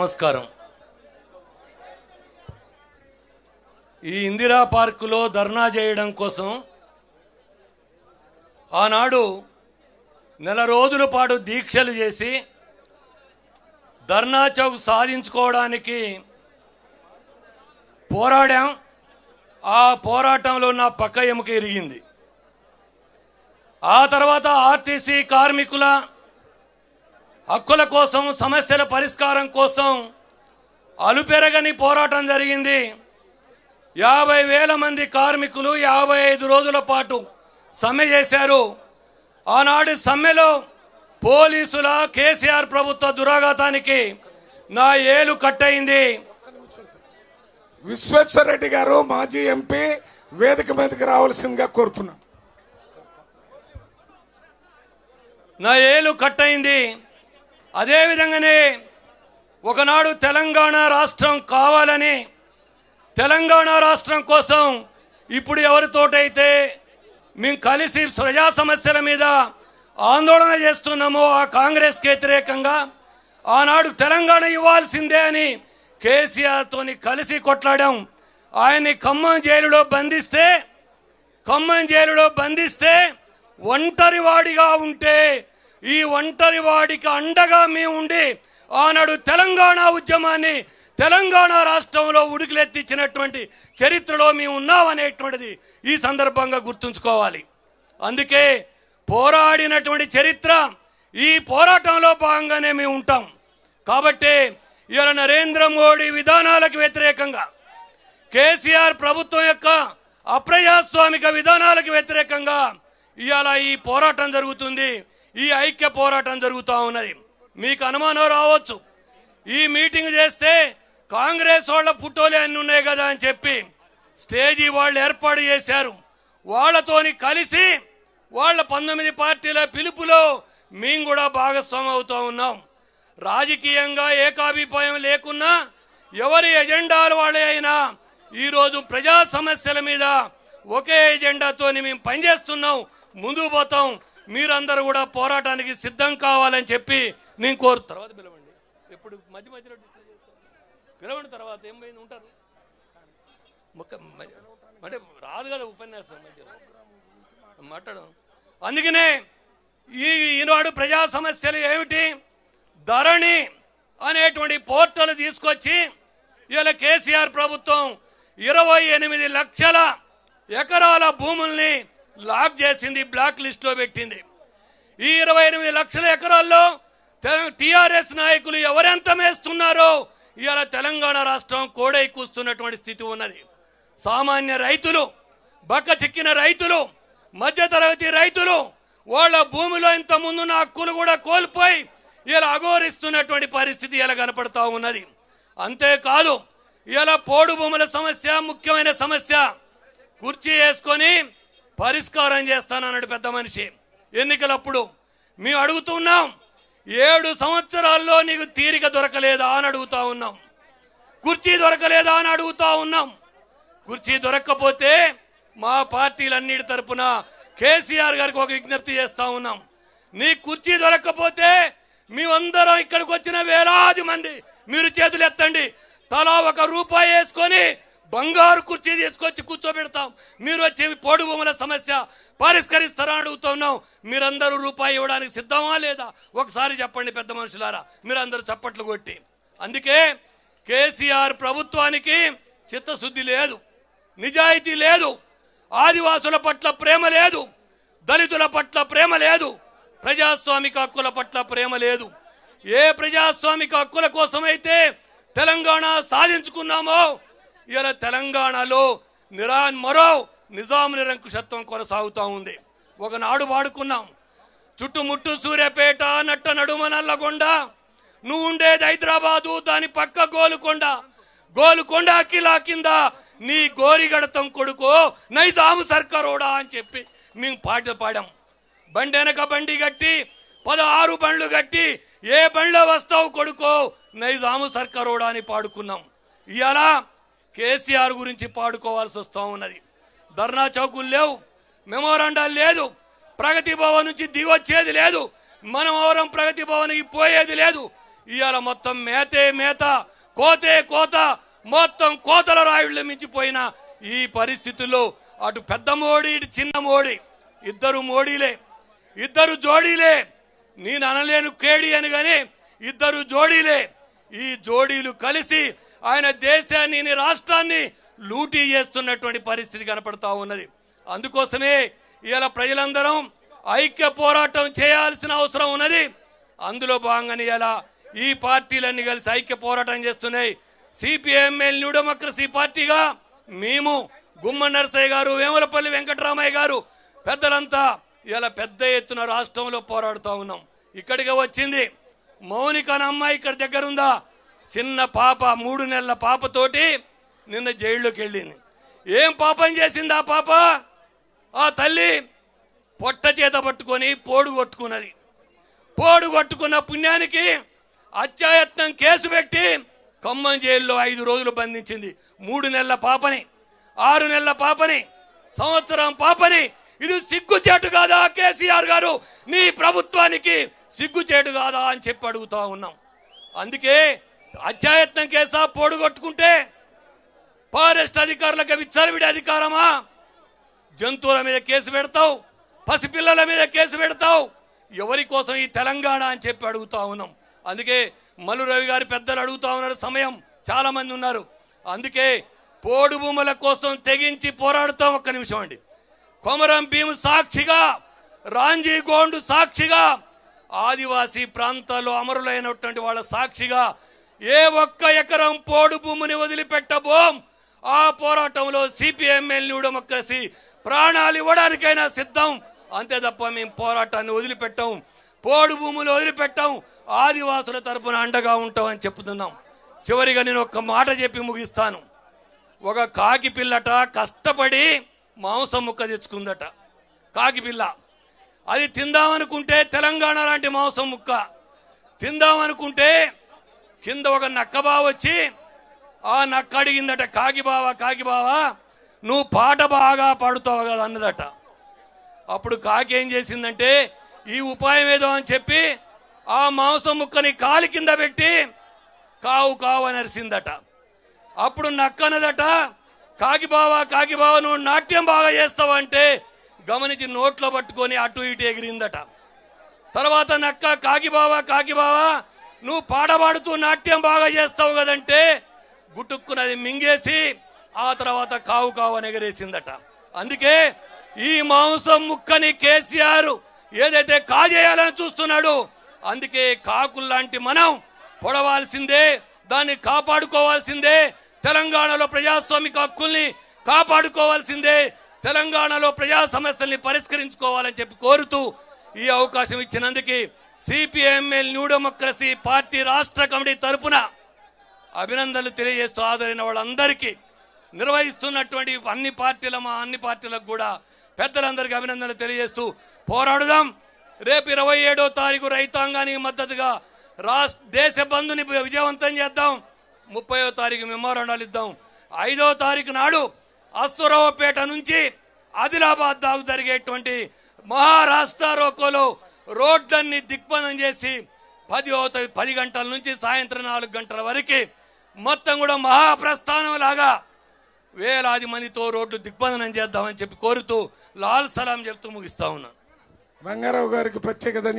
నమస్కారం ఈ ఇందిరా పార్కులో ధర్నా చేయడం కోసం ఆనాడు నెల రోజుల పాటు దీక్షలు చేసి ధర్నా చౌక్ సాధించుకోవడానికి పోరాడాం ఆ పోరాటంలో నా పక్క ఎముక ఇరిగింది ఆ తర్వాత ఆర్టీసీ కార్మికుల హక్కుల కోసం సమస్యల పరిష్కారం కోసం అలుపెరగని పోరాటం జరిగింది యాభై వేల మంది కార్మికులు యాభై ఐదు రోజుల పాటు సమ్మె చేశారు ఆనాడు సమ్మెలో పోలీసుల కేసీఆర్ ప్రభుత్వ దురాఘాతానికి నా ఏలు కట్టయింది విశ్వేశ్వరరెడ్డి గారు మాజీ ఎంపీ వేదిక మీదకి రావాల్సిందిగా కోరుతున్నా నా ఏలు కట్టయింది అదేవిధంగానే ఒకనాడు తెలంగాణ రాష్ట్రం కావాలని తెలంగాణ రాష్ట్రం కోసం ఇప్పుడు ఎవరితోటైతే మేము కలిసి ప్రజా సమస్యల మీద ఆందోళన చేస్తున్నామో ఆ కాంగ్రెస్కి వ్యతిరేకంగా ఆనాడు తెలంగాణ ఇవ్వాల్సిందే అని కేసీఆర్తో కలిసి కొట్లాడాం ఆయన్ని ఖమ్మం జైలులో బంధిస్తే ఖమ్మం జైలులో బంధిస్తే ఒంటరివాడిగా ఉంటే ఈ ఒంటరి వాడికి అండగా ఉండి ఆనాడు తెలంగాణ ఉద్యమాన్ని తెలంగాణ రాష్ట్రంలో ఉడికిలెత్తిచ్చినటువంటి చరిత్రలో మేము ఉన్నామనేటువంటిది ఈ సందర్భంగా గుర్తుంచుకోవాలి అందుకే పోరాడినటువంటి చరిత్ర ఈ పోరాటంలో భాగంగానే మేము ఉంటాం కాబట్టి ఇవాళ నరేంద్ర మోడీ విధానాలకు వ్యతిరేకంగా కేసీఆర్ ప్రభుత్వం యొక్క అప్రజాస్వామిక విధానాలకు వ్యతిరేకంగా ఇవాళ ఈ పోరాటం జరుగుతుంది ఈ ఐక్య పోరాటం జరుగుతూ ఉన్నది మీకు అనుమానం రావచ్చు ఈ మీటింగ్ చేస్తే కాంగ్రెస్ వాళ్ళ ఫోటోలే అన్ని ఉన్నాయి కదా అని చెప్పి స్టేజీ వాళ్ళు ఏర్పాటు చేశారు వాళ్ళతోని కలిసి వాళ్ళ పంతొమ్మిది పార్టీల పిలుపులో మేము కూడా భాగస్వామి అవుతూ ఉన్నాం రాజకీయంగా ఏకాభిప్రాయం లేకున్నా ఎవరి ఎజెండాలు వాళ్ళే అయినా ఈరోజు ప్రజా సమస్యల మీద ఒకే ఎజెండాతోని మేము పనిచేస్తున్నాం ముందు పోతాం మీరందరూ కూడా పోరాటానికి సిద్ధం కావాలని చెప్పి నేను కోరు తర్వాత పిలవండి ఎప్పుడు మధ్య మధ్యలో పిలవండి తర్వాత ఏం పోయింది ఉంటారు అంటే రాదు కదా ఉపన్యాసం మాట్లాడు మాట్లాడడం అందుకనే ఈ ఈనాడు ప్రజా సమస్యలు ఏమిటి ధరణి అనేటువంటి పోర్టల్ తీసుకొచ్చి ఇలా కేసీఆర్ ప్రభుత్వం ఇరవై ఎనిమిది లక్షల ఎకరాల భూముల్ని లాక్ చేసింది బ్లాక్ లిస్ట్లో పెట్టింది ఈ ఇరవై ఎనిమిది లక్షల ఎకరాల్లో టీఆర్ఎస్ నాయకులు ఎవరెంత మేస్తున్నారో ఇవాళ తెలంగాణ రాష్ట్రం కోడై కూస్తున్నటువంటి స్థితి ఉన్నది సామాన్య రైతులు బక్క చిక్కిన రైతులు మధ్యతరగతి రైతులు వాళ్ళ భూమిలో ఇంత ముందున్న హక్కులు కూడా కోల్పోయి ఇలా అఘోరిస్తున్నటువంటి పరిస్థితి ఇలా కనపడతా ఉన్నది అంతేకాదు ఇలా పోడు భూముల సమస్య ముఖ్యమైన సమస్య కుర్చీ వేసుకొని పరిష్కారం చేస్తాను అన్నాడు పెద్ద మనిషి ఎన్నికలప్పుడు మేము అడుగుతూ ఉన్నాం ఏడు సంవత్సరాల్లో నీకు తీరిక దొరకలేదా అని అడుగుతా ఉన్నాం కుర్చీ దొరకలేదా అని అడుగుతా ఉన్నాం కుర్చీ దొరక్కపోతే మా పార్టీలన్నిటి తరపున కేసీఆర్ గారికి ఒక విజ్ఞప్తి చేస్తా ఉన్నాం నీ కుర్చీ దొరక్కపోతే మేమందరం ఇక్కడికి వచ్చిన వేలాది మంది మీరు చేతులు ఎత్తండి తలా ఒక రూపాయి వేసుకొని బంగారు కుర్చీ తీసుకొచ్చి కూర్చోబెడతాం మీరు వచ్చి పోడు భూముల సమస్య పరిష్కరిస్తారా అడుగుతున్నాం మీరందరూ రూపాయి ఇవ్వడానికి సిద్ధమా లేదా ఒకసారి చెప్పండి పెద్ద మనుషులారా మీరందరూ చప్పట్లు కొట్టి అందుకే కేసీఆర్ ప్రభుత్వానికి చిత్తశుద్ధి లేదు నిజాయితీ లేదు ఆదివాసుల పట్ల ప్రేమ లేదు దళితుల పట్ల ప్రేమ లేదు ప్రజాస్వామిక హక్కుల పట్ల ప్రేమ లేదు ఏ ప్రజాస్వామిక హక్కుల కోసమైతే తెలంగాణ సాధించుకున్నామో ఇలా తెలంగాణలో నిరా మరో నిజాం నిరంకుశత్వం కొనసాగుతూ ఉంది ఒకనాడు వాడుకున్నాం చుట్టుముట్టు సూర్యపేట నట్ట నడుమ నల్లగొండ నువ్వు ఉండేది హైదరాబాదు దాని పక్క గోలుకొండ గోలుకొండ అఖిలా కింద నీ గోరిగడతం కొడుకు నైజాము సర్కారోడా అని చెప్పి మేము పాటలు పాడాం బండి వెనక బండి కట్టి పదహారు బండ్లు కట్టి ఏ బండ్లో వస్తావు కొడుకో నైజాము సర్కారోడా అని పాడుకున్నాం ఇలా కేసీఆర్ గురించి పాడుకోవాల్సి వస్తూ ఉన్నది ధర్నా చౌకులు లేవు మెమోరాండాలు లేదు ప్రగతి భవన్ నుంచి దిగొచ్చేది లేదు మనమవరం ప్రగతి భవన్కి పోయేది లేదు ఇవాళ మొత్తం మేతే మేత కోతే కోత మొత్తం కోతల రాయుళ్ళు మించిపోయిన ఈ పరిస్థితుల్లో అటు పెద్ద మోడీ ఇటు చిన్న మోడీ ఇద్దరు మోడీలే ఇద్దరు జోడీలే నేను అనలేను కేడి అని కానీ ఇద్దరు జోడీలే ఈ జోడీలు కలిసి ఆయన దేశాన్ని రాష్ట్రాన్ని లూటీ చేస్తున్నటువంటి పరిస్థితి కనపడతా ఉన్నది అందుకోసమే ఇవాళ ప్రజలందరం ఐక్య పోరాటం చేయాల్సిన అవసరం ఉన్నది అందులో భాగంగా ఇలా ఈ పార్టీలన్నీ కలిసి ఐక్య పోరాటం చేస్తున్నాయి సిపిఎంఎల్ న్యూ డెమోక్రసీ పార్టీగా మేము గుమ్మ నరసయ్య గారు వేములపల్లి వెంకటరామయ్య గారు పెద్దలంతా ఇలా పెద్ద ఎత్తున రాష్ట్రంలో పోరాడుతూ ఉన్నాం ఇక్కడికి వచ్చింది మౌనిక అమ్మాయి ఇక్కడ దగ్గరుందా చిన్న పాప మూడు నెలల పాపతోటి నిన్న జైల్లోకి వెళ్ళింది ఏం పాపం చేసింది ఆ పాప ఆ తల్లి పొట్ట చేత పట్టుకొని పోడు కొట్టుకున్నది పోడు కొట్టుకున్న పుణ్యానికి అత్యాయత్నం కేసు పెట్టి ఖమ్మం జైల్లో ఐదు రోజులు బంధించింది మూడు నెలల పాపని ఆరు నెలల పాపని సంవత్సరం పాపని ఇది సిగ్గుచేటు కాదా కేసీఆర్ గారు నీ ప్రభుత్వానికి సిగ్గుచేటు కాదా అని చెప్పి అడుగుతా ఉన్నాం అందుకే అధ్యాయత్నం కేసా పోడుగొట్టుకుంటే ఫారెస్ట్ అధికారులకు అవి అధికారమా జంతువుల మీద కేసు పెడతావు పసిపిల్లల మీద కేసు పెడతావు ఎవరి కోసం ఈ తెలంగాణ అని చెప్పి అడుగుతా ఉన్నాం అందుకే మల్లు రవి గారి పెద్దలు అడుగుతా ఉన్నారు సమయం చాలామంది ఉన్నారు అందుకే పోడు భూముల కోసం తెగించి పోరాడుతాం ఒక్క నిమిషం అండి కొమరం భీము సాక్షిగా రాంజీ గోండు సాక్షిగా ఆదివాసీ ప్రాంతాల్లో అమరులైనటువంటి వాళ్ళ సాక్షిగా ఏ ఒక్క ఎకరం పోడు భూమిని వదిలిపెట్టబోం ఆ పోరాటంలో సిపిఎంఎల్ని కలిసి ప్రాణాలు ఇవ్వడానికైనా సిద్ధం అంతే తప్ప మేము పోరాటాన్ని వదిలిపెట్టాం పోడు భూములు వదిలిపెట్టాం ఆదివాసుల తరపున అండగా ఉంటామని చెప్తున్నాం చివరిగా నేను ఒక్క మాట చెప్పి ముగిస్తాను ఒక కాకి పిల్లట కష్టపడి మాంసం ముక్క తెచ్చుకుందట కాకి పిల్ల అది తిందామనుకుంటే తెలంగాణ లాంటి మాంసం ముక్క తిందామనుకుంటే కింద ఒక నక్కబావ వచ్చి ఆ నక్క అడిగిందట కాగిబావా కాగిబావా నువ్వు పాట బాగా పాడుతావు కదా అన్నదట అప్పుడు కాకి ఏం చేసిందంటే ఈ ఉపాయం ఏదో అని చెప్పి ఆ మాంసం ముక్కని కాలి కింద పెట్టి కావు కావు అని అరిసిందట అప్పుడు బావా కాకి బావ నువ్వు నాట్యం బాగా చేస్తావంటే గమనించి నోట్లో పట్టుకొని అటు ఇటు ఎగిరిందట తర్వాత నక్క కాకి బావా నువ్వు పాడబాడుతూ నాట్యం బాగా చేస్తావు కదంటే గుటుక్కునది మింగేసి ఆ తర్వాత కావు కావు ఎగరేసిందట అందుకే ఈ మాంసం ముక్కని కేసీఆర్ ఏదైతే కాజేయాలని చూస్తున్నాడు అందుకే కాకుల్లాంటి మనం పొడవాల్సిందే దాన్ని కాపాడుకోవాల్సిందే తెలంగాణలో ప్రజాస్వామిక హక్కుల్ని కాపాడుకోవాల్సిందే తెలంగాణలో ప్రజా సమస్యల్ని పరిష్కరించుకోవాలని చెప్పి కోరుతూ ఈ అవకాశం ఇచ్చినందుకు సిపిఎంఎల్ న్యూ డెమోక్రసీ పార్టీ రాష్ట్ర కమిటీ తరపున అభినందనలు తెలియజేస్తూ ఆదరైన వాళ్ళందరికీ నిర్వహిస్తున్నటువంటి అన్ని పార్టీల మా అన్ని పార్టీలకు కూడా పెద్దలందరికీ అభినందనలు తెలియజేస్తూ పోరాడుదాం రేపు ఇరవై ఏడో తారీఖు రైతాంగానికి మద్దతుగా రాష్ట్ర దేశ బంధుని విజయవంతం చేద్దాం ముప్పయో తారీఖు మెమోరాండాలు ఇద్దాం ఐదో తారీఖు నాడు అశ్వరావుపేట నుంచి ఆదిలాబాద్ దాకు జరిగేటువంటి మహారాష్ట్ర రోకోలో రోడ్లన్నీ దిగ్బంధం చేసి పది పది గంటల నుంచి సాయంత్రం నాలుగు గంటల వరకు మొత్తం కూడా మహాప్రస్థానం లాగా వేలాది మందితో రోడ్లు దిగ్బంధనం చేద్దామని చెప్పి కోరుతూ లాల్ సలాం చెప్తూ ముగిస్తా ఉన్నాను రంగారావు గారికి ప్రత్యేక